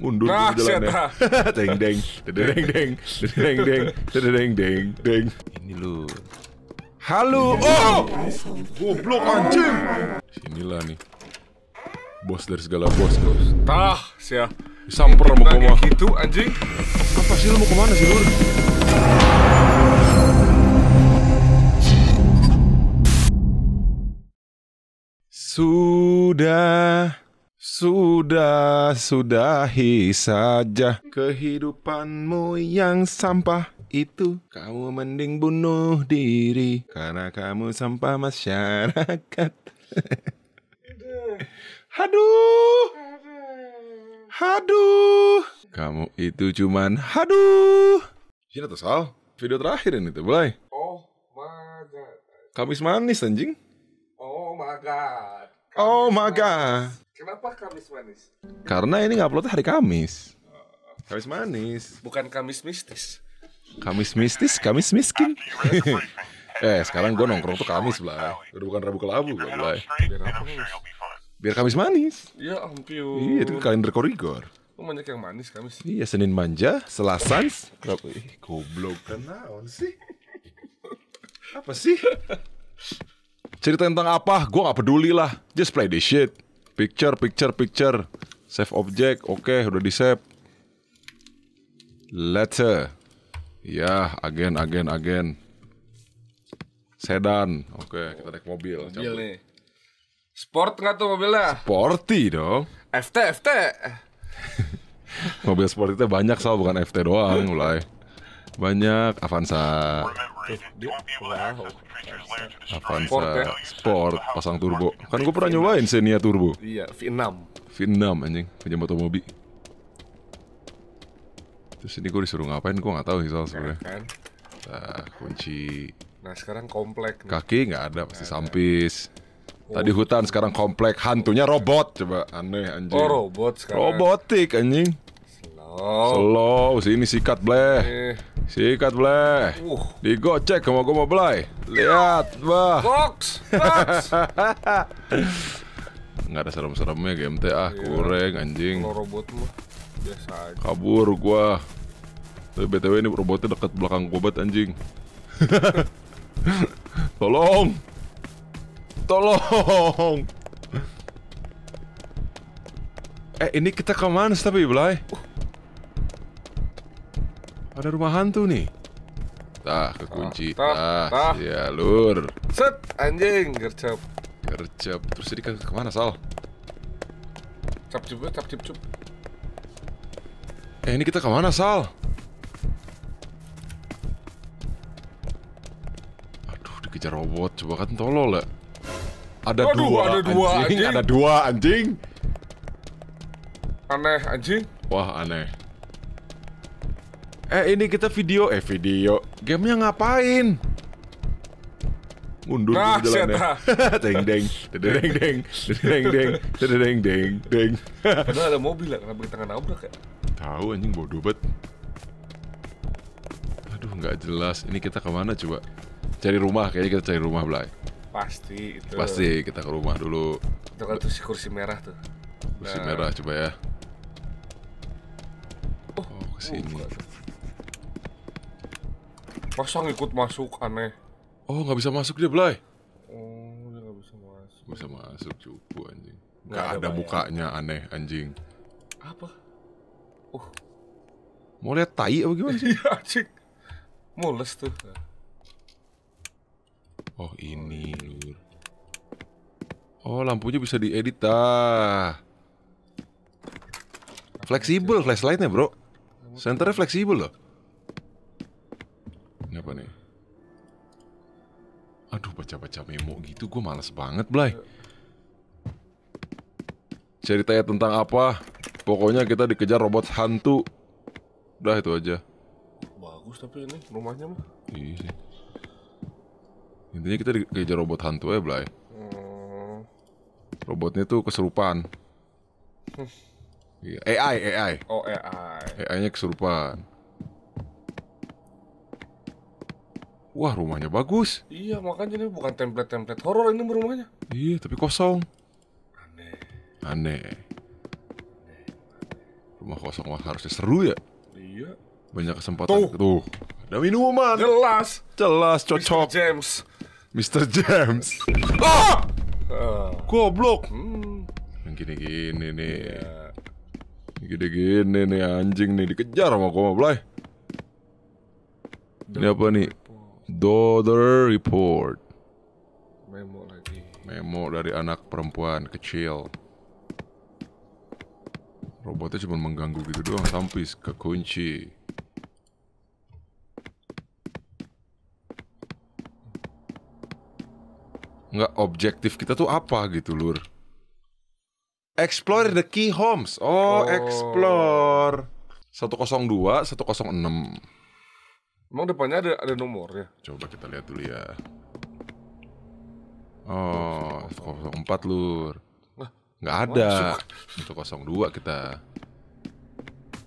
mundur nah, jalan jalannya. deng deng, deng deng, deng deng, deng deng, deng. Ini lu. Halo. Oh. Goblok anjing. Sinilah nih. Bos dari segala bos, bos. Tah, sia. Samper mau kemana? Gitu anjing. Apa sih lu mau kemana sih lur Sudah sudah, sudahi saja kehidupanmu yang sampah itu. Kamu mending bunuh diri karena kamu sampah masyarakat. haduh, haduh. Kamu itu cuman haduh. Sini tuh Sal, video terakhir ini tuh, boleh Oh my god. Kamis manis anjing. Oh my god. oh my god. Kenapa Kamis manis? Karena ini nguploadnya hari Kamis. Oh, oh. Kamis manis. Bukan Kamis mistis. Kamis mistis, Kamis miskin. eh, sekarang gue nongkrong tuh Kamis lah. Udah bukan Rabu kelabu gue lah. Biar apa Kamis? Biar Kamis manis. Ya ampun. Iya, itu kan kalender korigor. Kok banyak yang manis Kamis. Iya, Senin manja, Selasa, Kenapa? Eh, goblok Kenapa sih? Apa sih? Cerita tentang apa? Gue gak peduli lah. Just play this shit. Picture, picture, picture. Save object. Oke, okay, udah di save. Letter. Uh, ya, agen, agen, agen. Sedan. Oke, okay, kita naik mobil. Mobil nih. Sport nggak tuh mobilnya? Sporty dong. FT, FT. mobil sport itu banyak, soal bukan FT doang mulai. Banyak Avanza. Avanza ya? Sport, pasang turbo. Kan gue pernah nyobain Xenia turbo. Iya, V6. V6 anjing, punya mobi. Terus ini gue disuruh ngapain gue nggak tahu sih soal sebenarnya. Nah, kunci. Nah, sekarang komplek. Nih. Kaki nggak ada, pasti sampis. Oh. Tadi hutan sekarang komplek hantunya robot coba aneh anjing. Oh robot sekarang. Robotik anjing. Oh. Slow, sini sikat bleh. Eh. Sikat bleh. Uh. Digocek sama gua mau belai. Lihat, bah. Box, box. Nggak ada serem-seremnya game teh ah, yeah. kureng anjing. Kalau robot mah biasa aja. Kabur gua. Tapi BTW ini robotnya dekat belakang gua banget anjing. Tolong. Tolong. Eh, ini kita kemana tapi, Blay? Uh. Ada rumah hantu nih. Tah, kekunci. Tah, tah. ya lur. Set, anjing, gercep. Gercep. Terus jadi ke kemana, Sal? Cap cup, cap cup cup. Eh, ini kita kemana, Sal? Aduh, dikejar robot. Coba kan tolol lah. Ya. Ada Aduh, dua, ada dua anjing, anjing. Ada dua anjing. Aneh anjing. Wah, aneh. Eh ini kita video Eh video Gamenya ngapain Mundur nah, dulu ah, jalannya Deng deng Deng deng Deng deng Deng deng deng Padahal ada mobil ya Kenapa kita gak nabrak ya Tahu anjing bodoh banget Aduh nggak jelas Ini kita kemana coba Cari rumah Kayaknya kita cari rumah belai. Pasti itu Pasti kita ke rumah dulu Itu kan tuh si kursi merah tuh Kursi nah. merah coba ya Oh, oh kesini oh, Masa ngikut masuk aneh. Oh, nggak bisa masuk dia, Blay. Oh, dia nggak bisa masuk. Bisa masuk cukup anjing. Nggak ada, ada mukanya aneh anjing. Apa? Uh. Mau lihat tai apa gimana sih? Iya, anjing. Mules tuh. Oh, ini lur. Oh, lampunya bisa diedit ah. Fleksibel flashlightnya, bro. Senternya fleksibel loh. baca-baca memo gitu gue males banget Blay ceritanya tentang apa pokoknya kita dikejar robot hantu udah itu aja bagus tapi ini rumahnya mah iya sih intinya kita dikejar robot hantu ya Blay hmm. robotnya tuh keserupaan hmm. AI iya, AI oh AI AI nya keserupaan Wah rumahnya bagus. Iya makanya ini bukan template-template horor ini rumahnya. Iya tapi kosong. Aneh. Aneh. Rumah kosong wah harusnya seru ya. Iya. Banyak kesempatan. Tuh. Tuh. Ada minuman. Jelas. Jelas cocok. Mr. James. Mr. James. ah! Uh. Goblok. Hmm. Yang gini-gini nih. Iya. Gini-gini nih anjing nih dikejar sama gua Blay. Ini apa nih? Daughter report. Memo lagi. Memo dari anak perempuan kecil. Robotnya cuma mengganggu gitu doang, tampis kekunci. Nggak objektif kita tuh apa gitu, Lur. Explore the key homes. Oh, oh. explore. 102, 106. Emang depannya ada ada nomornya? Coba kita lihat dulu ya. Oh, 04 lur. Nggak ada. Untuk 02 kita.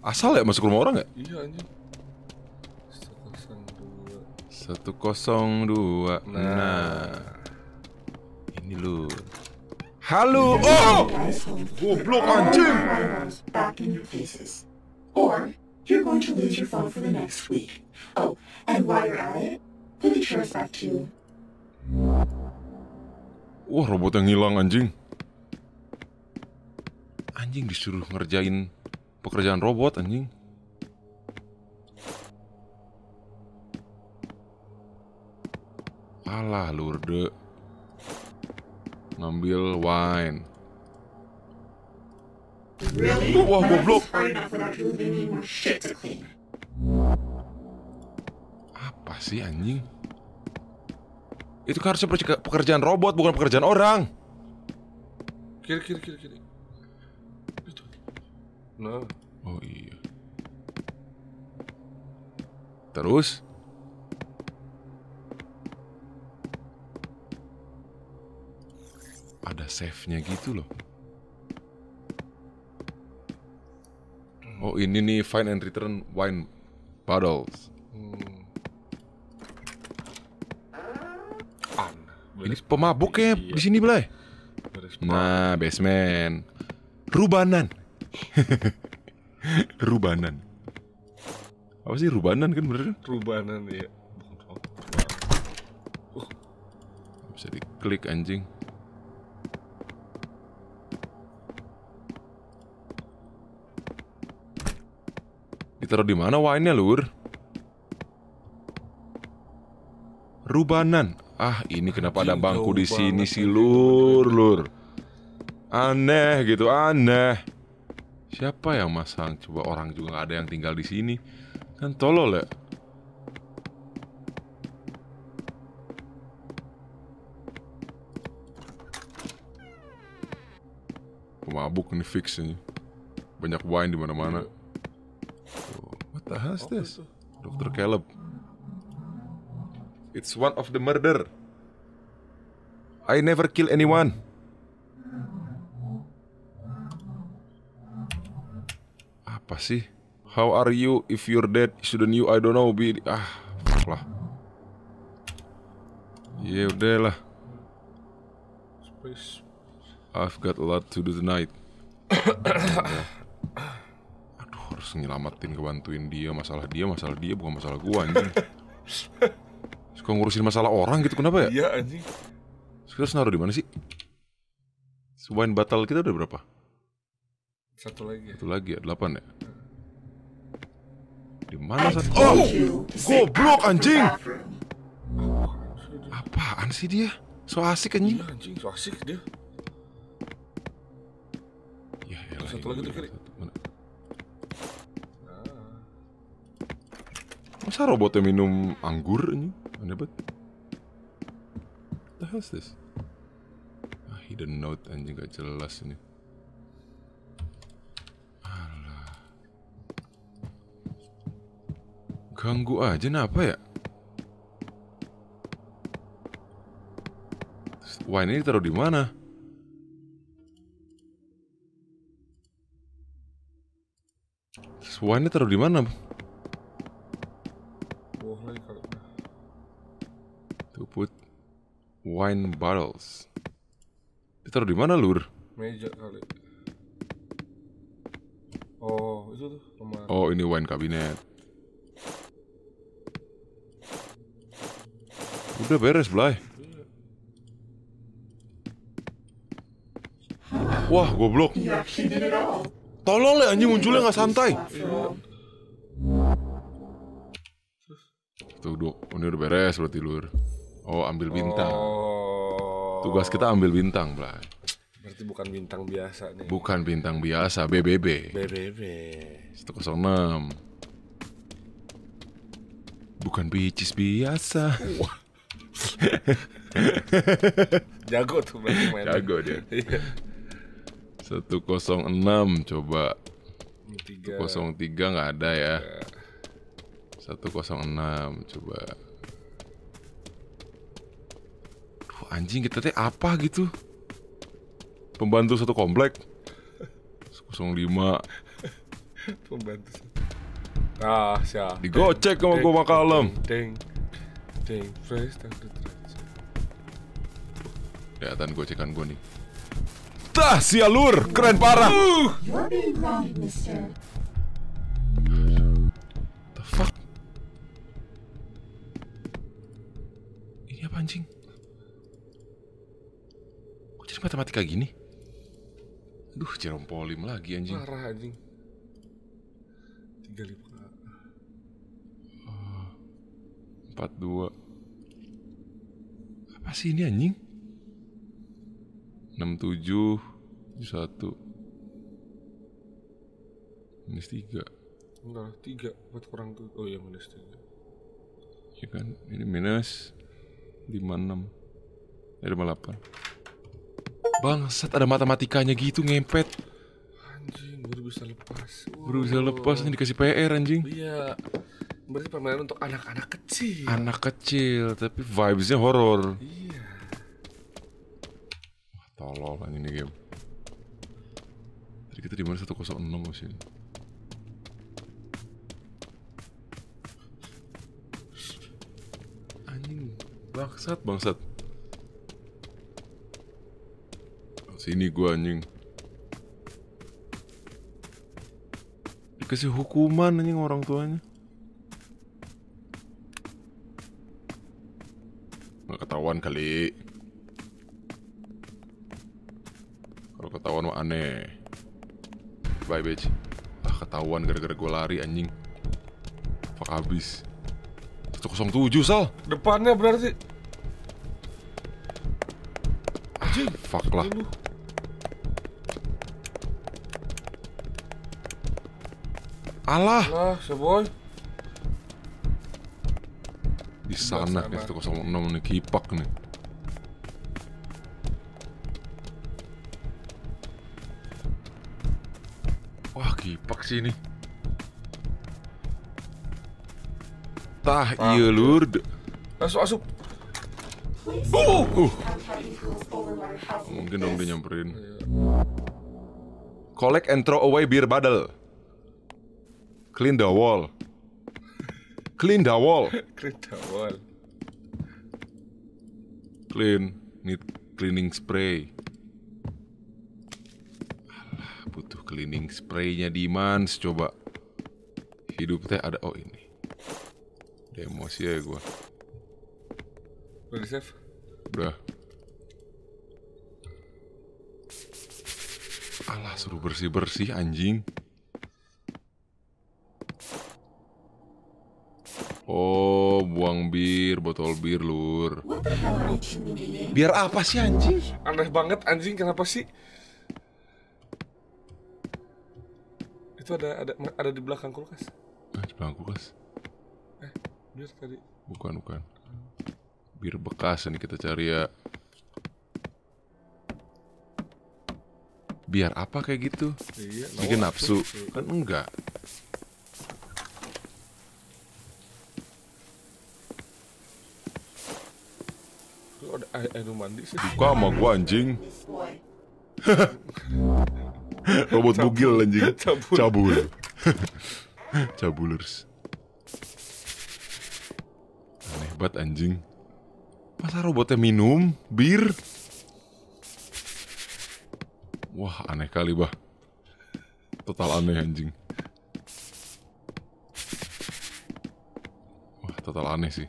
Asal ya masuk rumah orang nggak? Iya anjing. 102. Nah. nah. Ini lur. Halo. Oh! Goblok anjing. Back in your faces. Or You're going to lose your phone for the next week. Oh, and while you're at it, put the chairs back to you. Wah, robot yang hilang anjing. Anjing disuruh ngerjain pekerjaan robot anjing. Alah, lurde. Ngambil wine. Wah, goblok. Apa sih anjing? Itu kan harusnya pekerjaan robot bukan pekerjaan orang. Kiri kiri kiri kiri. Nah. Oh iya. Terus? Ada save-nya gitu loh. Oh ini nih find and return wine bottles. Hmm. ini pemabuk ya iya. di sini belai. Nah basement. Rubanan. rubanan. Apa sih rubanan kan bener? Rubanan ya. Oh. Bisa diklik anjing. Ditaruh di mana wine-nya, Lur? Rubanan. Ah, ini kenapa ada bangku di sini sih, gitu, Lur, Lur? Aneh gitu, aneh. Siapa yang masang? Coba orang juga nggak ada yang tinggal di sini. Kan tolol ya. Mabuk nih fix ini. Banyak wine di mana-mana the hell's this? Dr. Caleb. It's one of the murder. I never kill anyone. Apa sih? How are you if you're dead? Shouldn't you? I don't know. Be ah, fuck lah. Ya lah. I've got a lot to do tonight. Ya nyelamatin kebantuin dia masalah dia masalah dia bukan masalah gua anjing suka ngurusin masalah orang gitu kenapa ya iya anjing kita naruh di mana sih wine batal kita udah berapa satu lagi ya. satu lagi ya delapan ya di mana satu oh goblok anjing apaan sih dia so asik anjing iya, anjing so asik dia ya, ya satu ya lagi tuh kiri Masa robotnya minum anggur ini? Aneh banget. What the hell is this? Ah, hidden note anjing gak jelas ini. Alah. Ganggu aja kenapa nah, ya? Wine ini taruh di mana? Wine ini taruh di mana? wine bottles. Ditaruh di mana, Lur? Meja kali. Oh, itu tuh Oh, ini wine cabinet. Udah beres, Blay. Wah, goblok. tolong le anjing munculnya nggak santai. Tuh, dok. Ini udah beres berarti, Lur. Oh, ambil bintang. Oh. Tugas kita ambil bintang, Blay. Berarti bukan bintang biasa nih. Bukan bintang biasa, BBB. BBB. 106. Bukan bicis biasa. Jago tuh berarti main. Jago dia. 106 iya. coba. kosong 103 nggak ada ya. 106 coba anjing kita teh apa gitu? Pembantu satu komplek. 05 pembantu. Ah, siap. Digocek sama gue makalem. Ding. Ding, fresh Kelihatan ya, gocekan gue nih. Tah, si alur keren parah. mister. matematika gini? Duh, Jerome Polim lagi anjing. Parah anjing. Ah, empat dua. Apa sih ini anjing? enam tujuh satu, minus tiga. Bentar, tiga empat kurang tuh Oh iya minus tiga. Ya kan, ini minus lima enam, ada malapan. Bangsat ada matematikanya gitu ngempet. Anjing, baru bisa lepas. Wow. Baru bisa lepas ini dikasih PR anjing. Iya. Berarti permainan untuk anak-anak kecil. Anak kecil, tapi vibesnya horor. Iya. Wah, tolol anjing ini game. Tadi kita di mana 106 masih. Anjing, bangsat, bangsat. Sini gua anjing. Dikasih hukuman anjing orang tuanya. Nggak ketahuan kali. Kalau ketahuan mah aneh. Bye bitch. Ah ketahuan gara-gara gua lari anjing. Fuck habis. 107 Sal. Depannya berarti. Ah, fuck lah. Allah, Allah, seboy. Di sana, Di sana. F06 nih kipak nih. Wah, kipak sini. ini. Tah, iya lur. Asup, asup. Uh. uh. Mungkin dong dia nyamperin. Iya. Collect and throw away beer bottle. Clean the wall. Clean the wall. clean the wall. Clean. Need cleaning spray. Alah, butuh cleaning spraynya di mans coba. Hidup teh ada oh ini. Demo sih ya gua. Udah di save? Udah. Alah suruh bersih-bersih anjing. Oh, buang bir, botol bir, lur. Biar apa sih anjing? Aneh banget anjing, kenapa sih? Itu ada ada ada di belakang kulkas. Eh, di belakang kulkas. Eh, bir tadi. Bukan, bukan. Bir bekas ini kita cari ya. Biar apa kayak gitu? Iya, Bikin nafsu. Kan enggak. kok air mandi sih? Buka sama gua anjing. Robot Cabul. bugil anjing. Cabul. Cabul. Cabulers. Aneh banget anjing. Masa robotnya minum bir? Wah, aneh kali, Bah. Total aneh anjing. Wah, total aneh sih.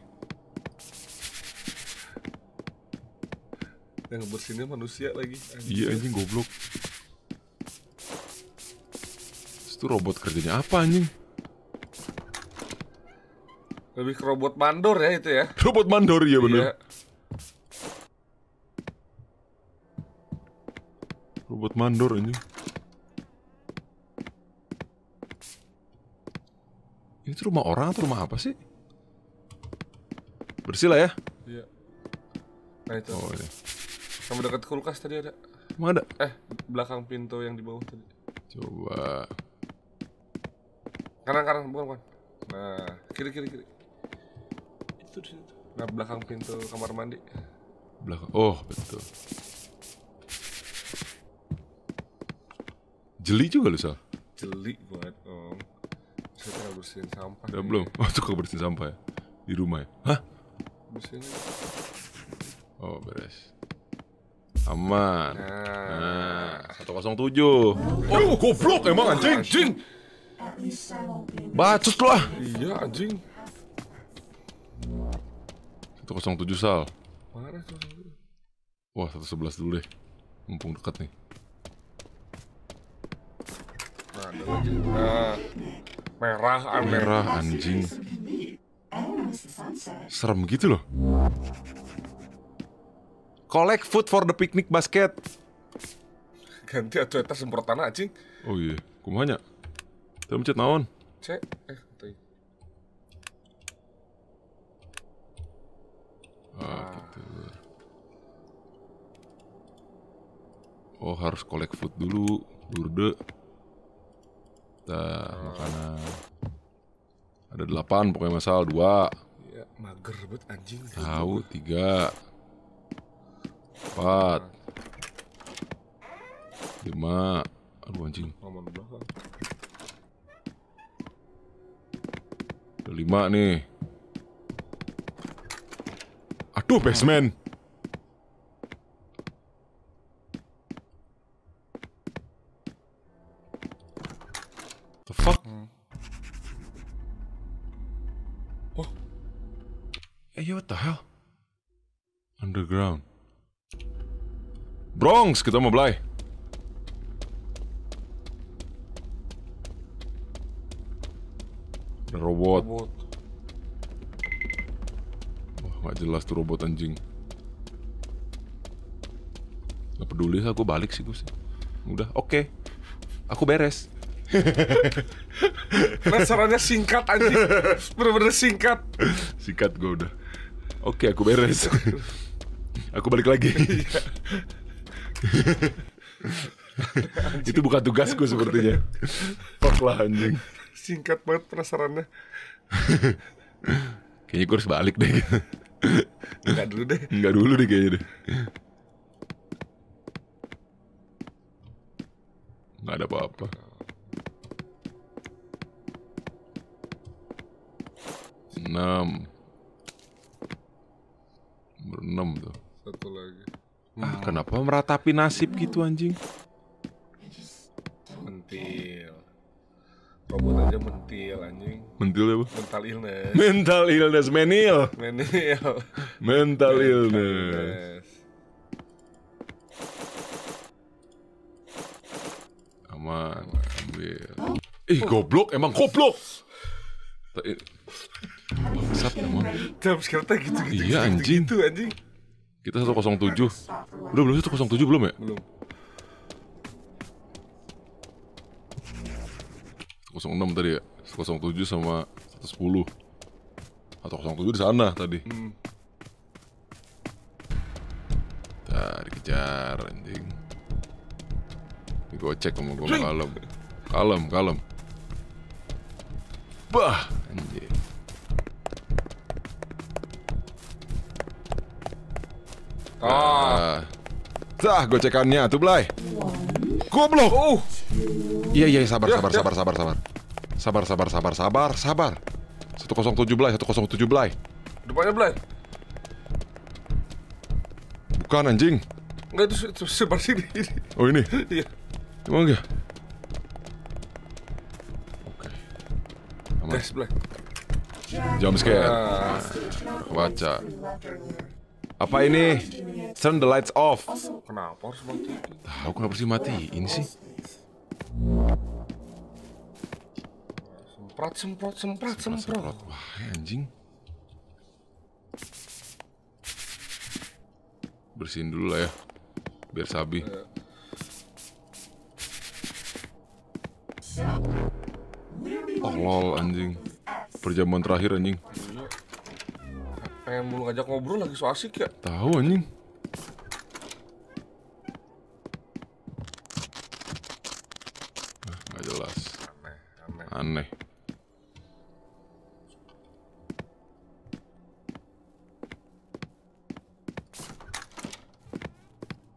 yang ngebersihinnya manusia lagi iya anjing goblok itu robot kerjanya apa anjing lebih ke robot mandor ya itu ya robot mandor ya bener iya. robot mandor anjing itu rumah orang atau rumah apa sih bersih lah ya iya nah itu oh, iya. Sama dekat kulkas tadi ada. mana ada? Eh, belakang pintu yang di bawah tadi. Coba. Kanan kanan bukan bukan. Nah, kiri kiri kiri. Itu di situ. Nah, belakang pintu kamar mandi. Belakang. Oh, betul. Jeli juga lu, Sal. Jeli banget, Om. Saya tinggal bersihin sampah. ya, belum? Oh, suka bersihin sampah ya? Di rumah ya? Hah? Bersihin. Oh, beres. Aman. Nah. Nah, satu Nah, tujuh Oh, goblok emang anjing, anjing. Bacot lu ah. Iya, anjing. 107 sal. tujuh sal Wah, 111 dulu deh. Mumpung dekat nih. Nah, merah, anjing. Merah anjing. Eh, Serem gitu loh. Collect food for the picnic basket. Ganti atau eta semprotan anjing. Oh iya, kumanya. Teu mencet naon? C eh teuing. Ah, Oh, harus collect food dulu. Burde. Nah, makanan. Ada delapan, pokoknya masal dua. Ya, mager banget anjing. Tahu tiga. Empat. Lima. Aduh anjing. Ada lima nih. Aduh basement. The fuck? Hmm. Oh. Hey, what the hell? Underground. Bronx, kita mau belai. Robot. robot. Wah, gak jelas tuh robot anjing. Gak peduli, aku balik sih gue sih. Udah, oke. Okay. Aku beres. Penasarannya singkat aja Bener-bener singkat. Singkat gue udah. Oke, okay, aku beres. aku balik lagi. Iya. itu bukan tugasku sepertinya. Fuck lah anjing. Singkat banget penasarannya. kayaknya gue harus balik deh. Enggak dulu deh. Enggak dulu deh kayaknya deh. Enggak ada apa-apa. Enam. enam tuh. Satu lagi. Ah, hmm. kenapa meratapi nasib gitu anjing? Mentil. Robot aja mentil anjing. Mentil bu? Mental illness. Mental illness, menil. Menil. Mental, illness. illness. Aman, ambil. Ih, goblok, emang goblok. Bangsat eh. emang. Jam sekarang gitu-gitu. Iya anjing. Gitu, anjing. Kita 107. Udah belum sih 07 belum ya? Belum. 06 tadi ya. 07 sama 110. Atau 07 di sana tadi. Hmm. Tar dikejar anjing. cek sama gua kalem. Kalem, kalem. Bah, anjir. Oh. Ah. Nah. Sah, gocekannya tuh, belai. Goblok. Oh. Iya, iya, iya ya, ya. sabar, sabar, sabar, sabar, sabar, sabar, sabar. Sabar, sabar, sabar, sabar, sabar. 107 Blay, 107 belai. Depannya belai. Bukan anjing. Enggak itu, itu sebar sini. Oh, ini. Iya. Cuma enggak? Oke. Okay. Guys, belai. Jump scare. Ah. Baca. Apa ini? Turn the lights off. Kenapa harus mati? Tahu kenapa sih Ini sih? Semprot, semprot, semprot, semprot. Wah, anjing. Bersihin dulu lah ya. Biar sabi. Oh lol anjing. Perjamuan terakhir anjing. Pengen mulu ngajak ngobrol lagi so asik ya. Tahu anjing. Ah, nggak jelas. Aneh, aneh. Aneh.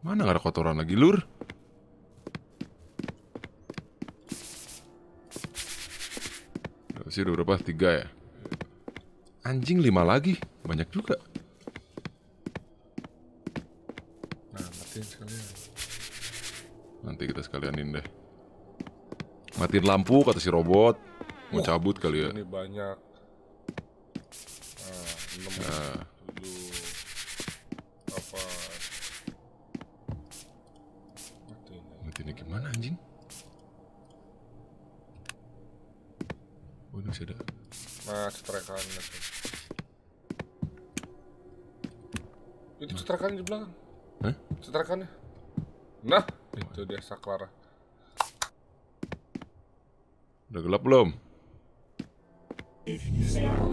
Mana gak ada kotoran lagi, lur? Sih udah berapa? Tiga ya? Anjing lima lagi. Banyak juga. Nah, matiin sekalian. Nanti kita sekalianin deh. Matiin lampu kata si robot. Mau cabut kali ya. Ini banyak. Nah, Itu cetrakannya di belakang. Eh? Cetrakannya. Nah, itu dia saklara. Udah gelap belum?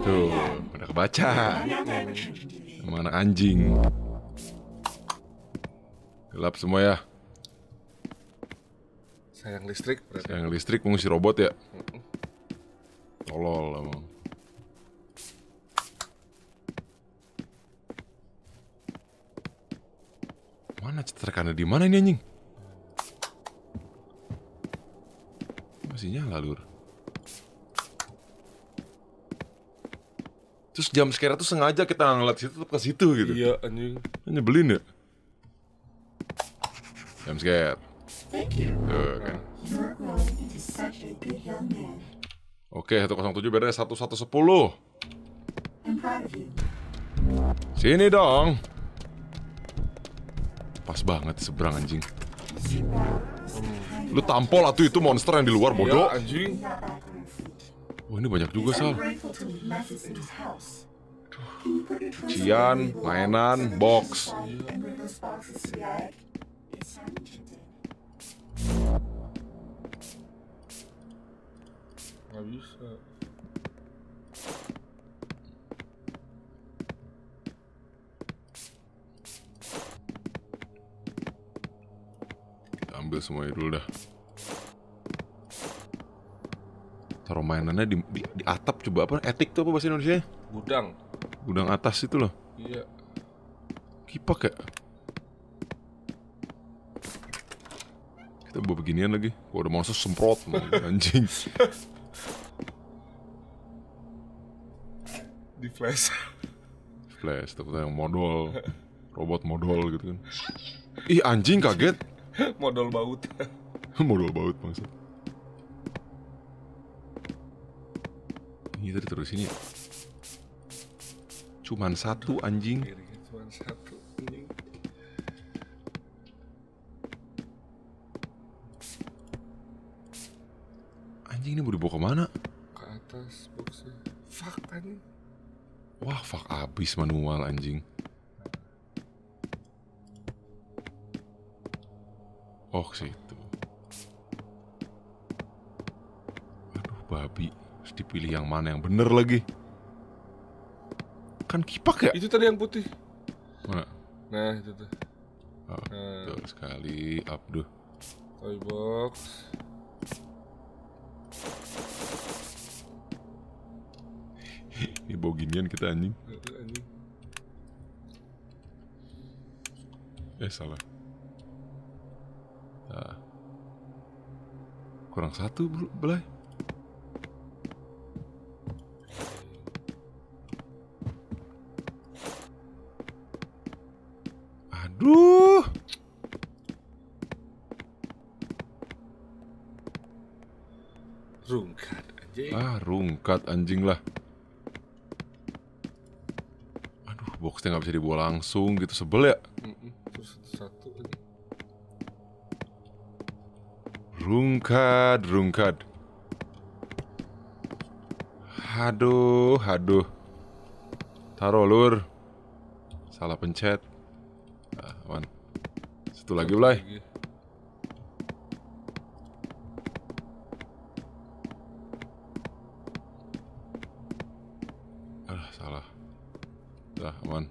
Tuh, udah kebaca. mana anjing. Gelap semua ya. Sayang listrik. Sayang listrik mengusir robot ya. Tolol emang. mana? cetrekannya di mana ini anjing? Masih nyala lur. Terus jam sekira tuh sengaja kita ngeliat situ tetap ke situ gitu. Iya anjing. Nyebelin ya. Jam scare. Kan. Oke satu kosong tujuh Oke, satu satu beres 1110. Sini dong. Pas banget seberang anjing. Lu tampol atuh itu monster yang di luar iya, bodoh. anjing. Wah ini banyak juga sal. Cian, mainan, box. Gak bisa. semua semuanya dulu dah. Taruh mainannya di, di, di atap coba apa? Etik tuh apa bahasa Indonesia? Gudang. Gudang atas itu loh. Iya. Kipak ya? Kita buat beginian lagi. Gua udah monster semprot, anjing. Di flash. Flash, takutnya yang modal. Robot modal gitu kan. Ih anjing kaget modal baut modal baut maksud ini tadi terus ini iya, cuman satu anjing anjing ini mau dibawa kemana ke atas boxnya fuck anjing wah fuck abis manual anjing box oh, itu aduh babi Harus dipilih yang mana yang bener lagi kan kipak ya itu tadi yang putih mana nah itu tuh oh, nah. betul sekali Abduh toy box ini boginian kita anjing. Eh salah. Ah. Kurang satu, bro, belai. Aduh. Rungkat anjing. Ah, rungkat anjing lah. Aduh, boxnya nggak bisa dibawa langsung gitu sebel ya. Rungkad, rungkad. Haduh, haduh. Taruh lur. Salah pencet. Ah, wan. Satu lagi, Blay. Ah, salah. Dah, aman.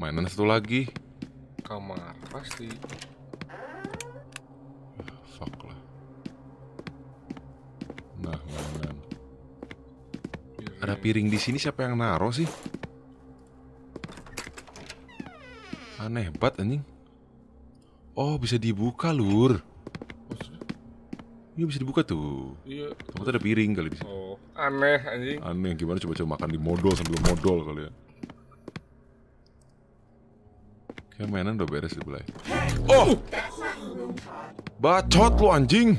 Mainan satu lagi. Kamar pasti. Ada piring di sini siapa yang naruh sih? Aneh banget anjing. Oh, bisa dibuka, Lur. Iya bisa dibuka tuh. Iya. Tempat ada piring kali di sini. Oh, aneh anjing. Aneh gimana coba-coba makan di modal sambil modal kali ya. Kayak mainan udah beres sebelah. Oh! Bacot lu anjing.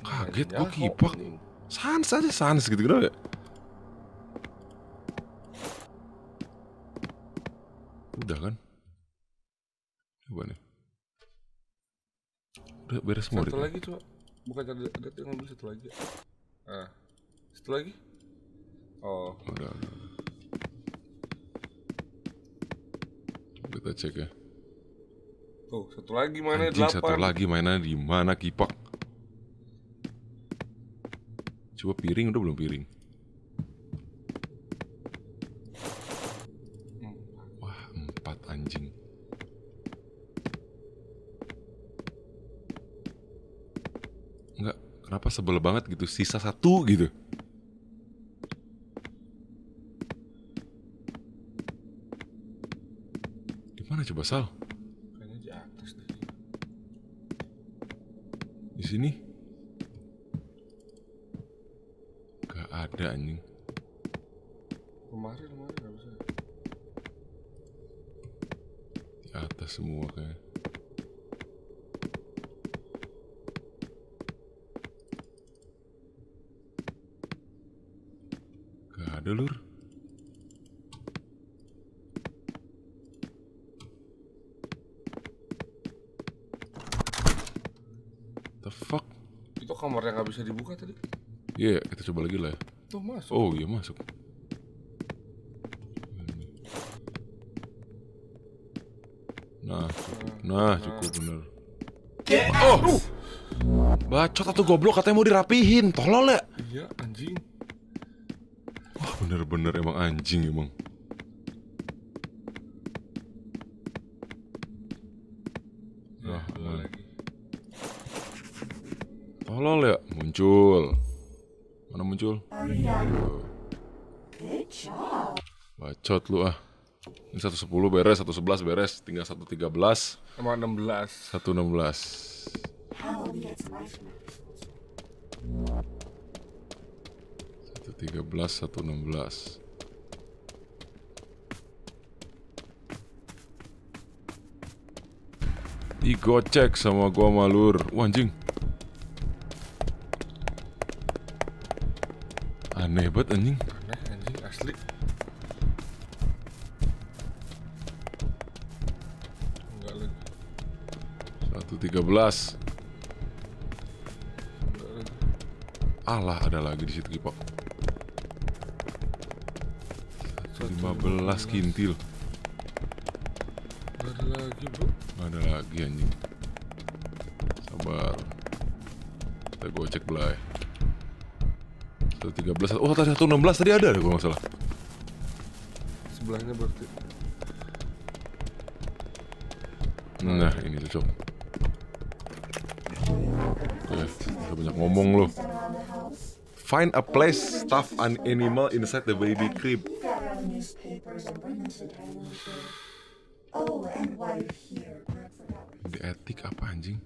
Kaget gua kipak. Sans aja sans gitu kenapa ya? udah kan? Coba nih. Udah beres semua. Satu lagi coba. Bukan ada ada yang ngambil satu lagi. Ah. Satu lagi? Oh. Udah, udah. Kita cek ya. Oh, satu lagi mana Anjing, delapan. Satu lagi mainnya di mana kipak? Coba piring udah belum piring? Enggak, kenapa sebel banget gitu, sisa satu gitu. Di mana coba Sal? Kayaknya di atas deh. Di sini? Gak ada anjing. Kemarin, kemarin nggak bisa. Di atas semua kayaknya. nomor yang nggak bisa dibuka tadi? Iya, yeah, kita coba lagi lah ya. Tuh oh, masuk. Oh iya masuk. Nah, cukup. Nah, nah. cukup bener. Oh! Uh. Bacot atau goblok katanya mau dirapihin. Tolol ya. Iya, anjing. Wah, bener-bener emang anjing emang. Bacot lu ah. Ini 110 beres, 111 beres, tinggal 113. Sama 16. 116. Satu tiga belas, satu enam belas. Digocek sama gua malur. Wah anjing. Aneh banget anjing. Aneh anjing asli. 13 Allah ada lagi di situ kipok 15 kintil Gak ada lagi bro Gak ada lagi anjing Sabar Kita gocek ya 13 Oh tadi 16 tadi ada ya kalau gak salah Sebelahnya berarti Nah ini cocok Udah banyak ngomong loh Find a place stuff an animal inside the baby crib. Di etik apa anjing?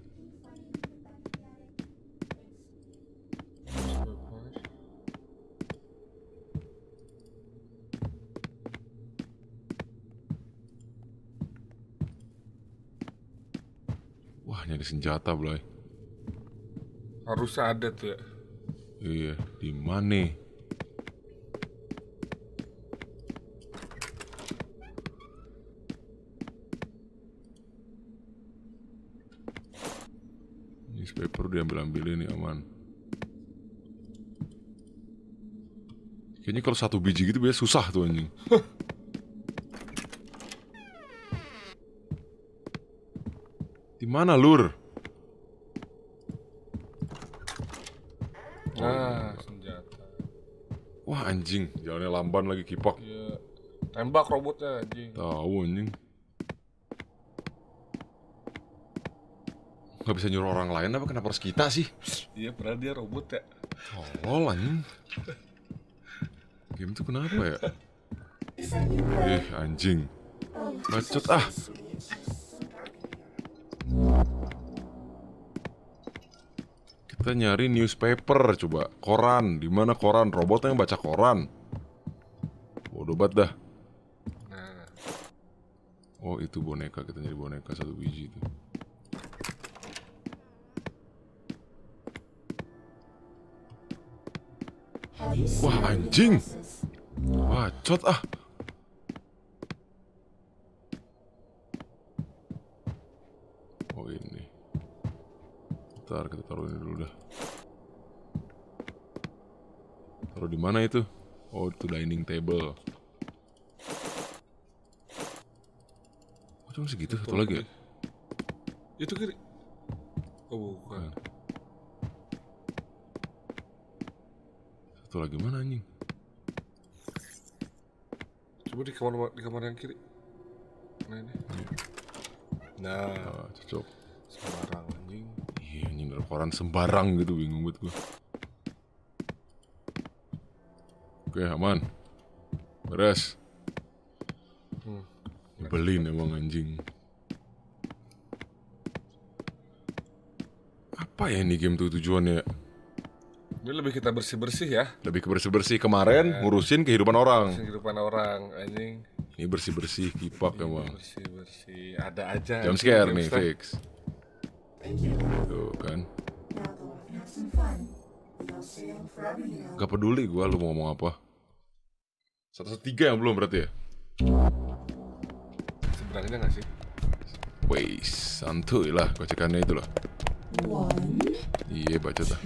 Wah, nyari senjata, bro harus ada tuh ya iya di mana Ini Paper diambil ambil ini aman kayaknya kalau satu biji gitu biasa susah tuh anjing di mana lur anjing jalannya lamban lagi kipak iya. tembak robotnya anjing tahu anjing nggak bisa nyuruh orang lain apa kenapa harus kita sih iya pernah dia robot ya tolol oh, anjing game itu kenapa ya ih anjing Macet ah Kita nyari newspaper coba, koran, di mana koran? Robotnya yang baca koran. Bodoh banget dah. Nah. Oh, itu boneka, kita nyari boneka satu biji itu. Wah, anjing. Wah, cot ah. Bentar, kita taruh ini dulu dah. Taruh di mana itu? Oh, itu dining table. Oh, cuma segitu, satu lagi ya? Itu kiri. Oh, bukan. Nah. Satu lagi mana anjing? Coba di kamar di kamar yang kiri. Nah ini. Nah, nah cocok. Sembarang anjing bener koran sembarang gitu bingung buat gue oke aman beres Beli hmm. nyebelin emang anjing apa ya ini game tuh tujuannya ini lebih kita bersih bersih ya lebih ke bersih bersih kemarin ya. ngurusin kehidupan orang kehidupan orang anjing ini bersih bersih kipak iya, emang bersih bersih ada aja jam scare nih fix Iya. Tuh kan. Gak peduli gue lu mau ngomong apa. Satu tiga yang belum berarti ya? Sebenarnya gak sih? Wais, santuy lah Bacakannya itu loh. Iya baca dah.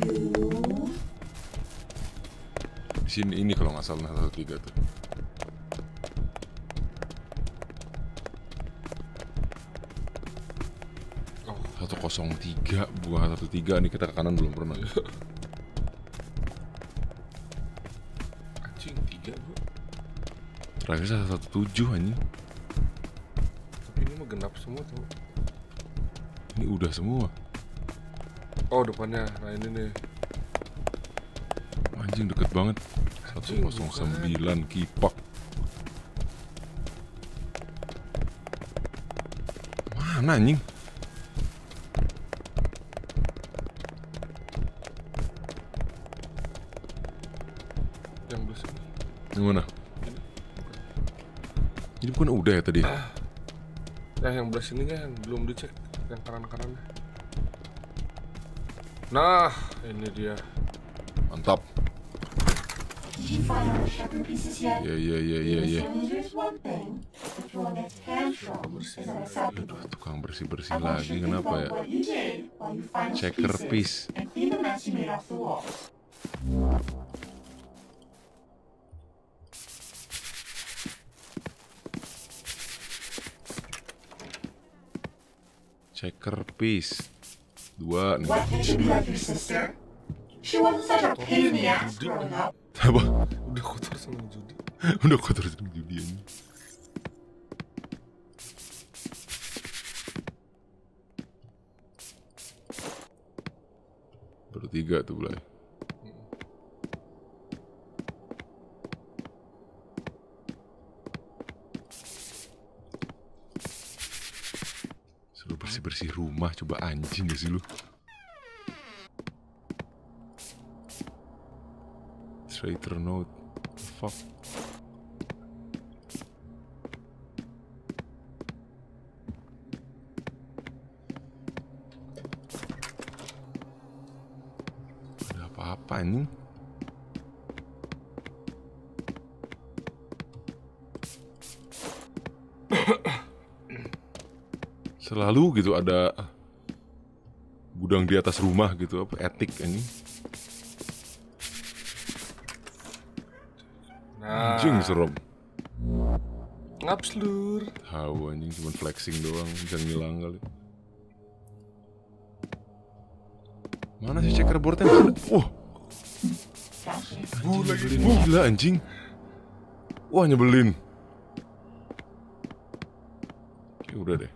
Di sini ini kalau nggak salah satu tiga tuh. 103 buah 13 nih kita ke kanan belum pernah ya anjing 3 gua terakhir 117 anjing tapi ini mah genap semua tuh ini udah semua oh depannya nah ini nih anjing deket banget 109 anjing, kipak mana anjing kan udah ya tadi. Nah, yang belah ini kan belum dicek, yang kanan kanan Nah, ini dia. Mantap. ya ya ya ya ya Tukang bersih-bersih lagi, kenapa ya? Checker piece. Checker piece. Dua nih. Apa? Udah kotor sama judi. Udah kotor sama judi ini. Bertiga tuh belai. rumah coba anjing gak sih lu traitor note fuck ada apa-apa anjing selalu gitu ada gudang di atas rumah gitu apa etik ini nah. anjing serem ngapslur lur tahu anjing cuma flexing doang jangan ngilang kali mana sih checkerboardnya ada wah oh. anjing gila, gila anjing wah nyebelin Oke, udah deh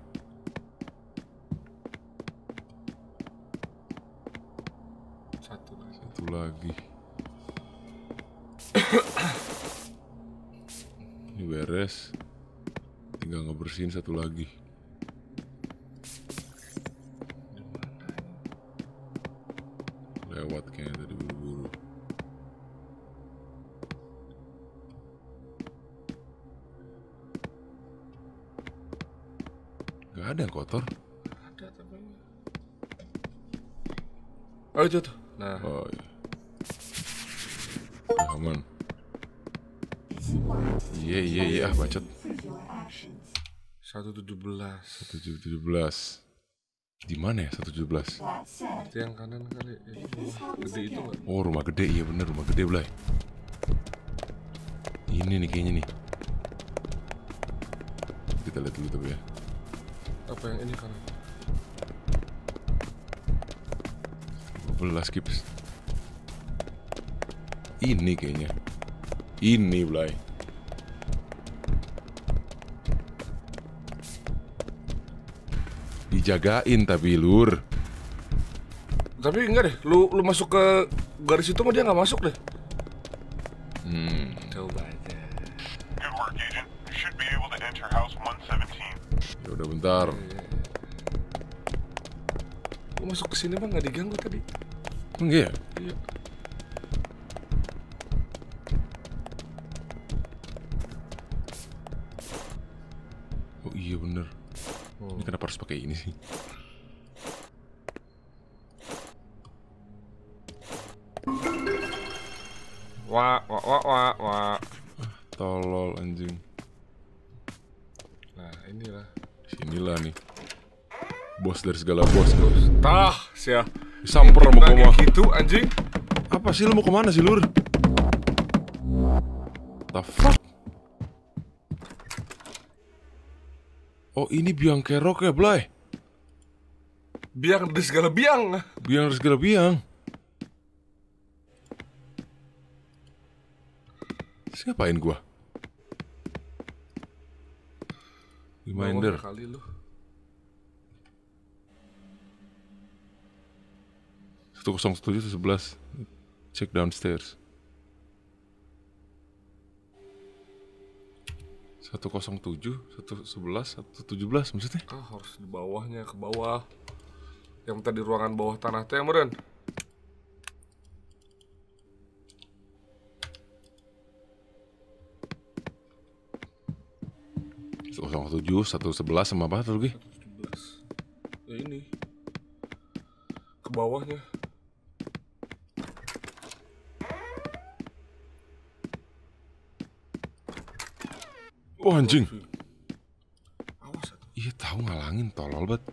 bersihin satu lagi lewat kayaknya tadi buru-buru gak ada yang kotor ada tapi oh jatuh nah oh, iya. aman iya iya iya ah, bacot 117. 117. Di mana ya 117? Itu yang kanan kali. ya. gede itu gak? Oh, rumah gede. Iya bener, rumah gede, belai Ini nih kayaknya nih. Kita lihat dulu tapi ya. Apa yang ini kanan? 12 kips. Ini kayaknya. Ini, belai dijagain tapi lur. Tapi enggak deh, lu lu masuk ke garis itu mah dia nggak masuk deh. Hmm. Coba aja. udah bentar. Iya. Lu masuk ke sini mah nggak diganggu tadi. Enggak ya? Iya. iya. dari segala bos, bos. Tah, sia. Disamper mau kemana? Gitu, anjing. Apa sih lu mau kemana sih, Lur? The fuck? Oh, ini biang kerok ya, Blay? Biang dari segala biang. Biang dari segala biang. Siapain gua? Reminder. Kali lu. 107 11 check downstairs 107, 111, 117 maksudnya? Ah, harus di bawahnya, ke bawah Yang tadi ruangan bawah tanah teh, meren kosong tujuh satu sebelas sama apa tuh? lagi? Ya ini ke bawahnya. Oh anjing. Awas. Iya tahu ngalangin tolol bet.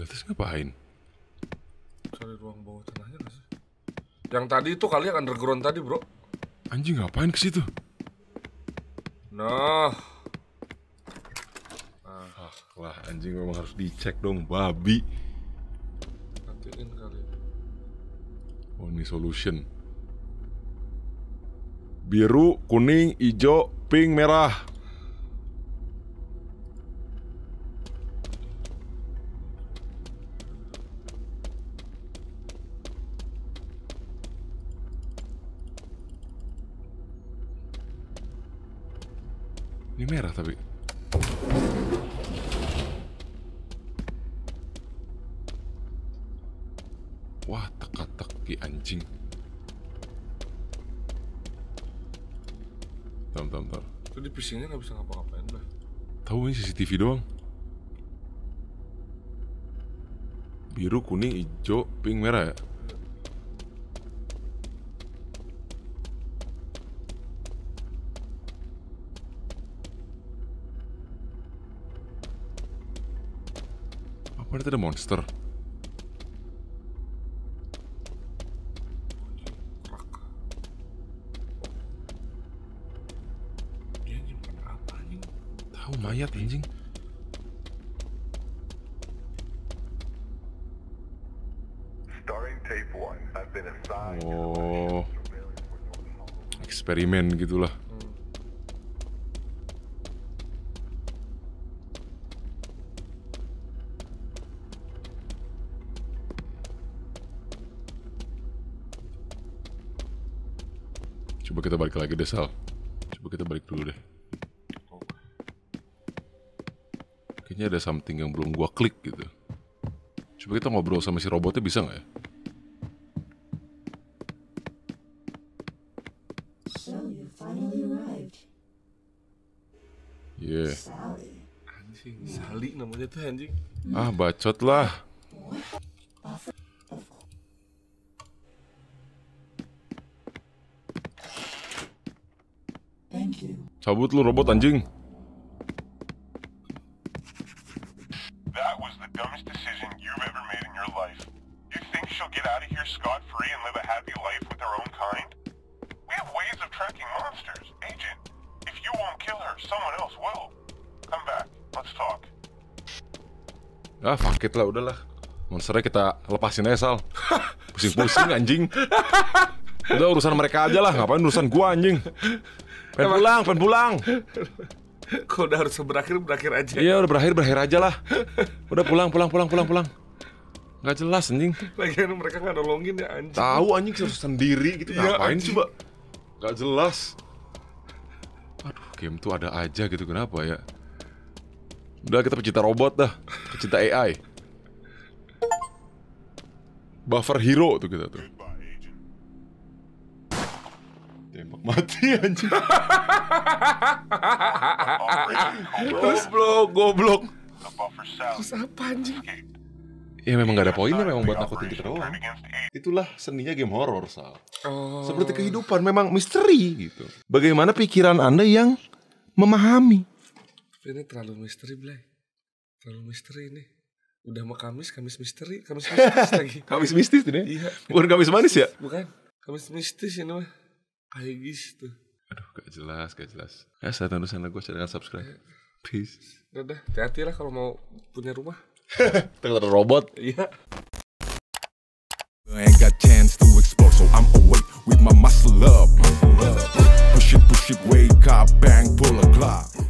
Lantas ngapain? Cari ruang bawah tanahnya gak sih? Yang tadi itu kali yang underground tadi, Bro. Anjing ngapain ke situ? Nah. Ah, wah anjing memang harus dicek dong, babi. Matiin kali. Oh, ini solution biru, kuning, hijau, pink, merah. Ini merah tapi. pusingnya nggak bisa ngapa-ngapain lah. Tahu ini CCTV doang. Biru, kuning, hijau, pink, merah ya? Apa ini ada monster? ayat anjing oh eksperimen gitulah Coba kita balik lagi deh Sal Coba kita balik dulu deh kayaknya ada something yang belum gua klik gitu. Coba kita ngobrol sama si robotnya bisa nggak ya? So you Yeah. Anjing, namanya tuh anjing. Ah, bacot lah. Cabut lu robot anjing. terserah kita lepasin aja Sal pusing-pusing anjing udah urusan mereka aja lah ngapain urusan gua anjing pengen pulang pengen pulang Kok udah harus berakhir berakhir aja iya udah berakhir berakhir aja lah udah pulang pulang pulang pulang pulang nggak jelas anjing Lagian mereka nggak nolongin ya anjing Tahu anjing sendiri gitu ya, Ngapain coba nggak jelas Aduh game tuh ada aja gitu kenapa ya Udah kita pecinta robot dah Pecinta AI Buffer hero tuh kita tuh. Tembak mati anjir. Terus blok, goblok. Terus apa anjing? Ya memang gak ada poinnya memang buat nakutin kita doang. Itulah seninya game horror, Sal. Oh. Seperti kehidupan memang misteri gitu. Bagaimana pikiran Anda yang memahami? Ini terlalu misteri, Blay. Terlalu misteri nih udah mau Kamis, Kamis misteri, Kamis mistis lagi. Kamis mistis ini Iya. Bukan Kamis manis ya? Bukan. Kamis mistis ini mah. Kayak gitu. Aduh, gak jelas, gak jelas. Ya, saya tanda sana gue, saya subscribe. Iya. Peace. udah hati-hati lah kalau mau punya rumah. Ternyata robot. Iya. I ain't got chance to explore, so I'm awake with my muscle up. Push it, push it, wake up, bang, pull a clock.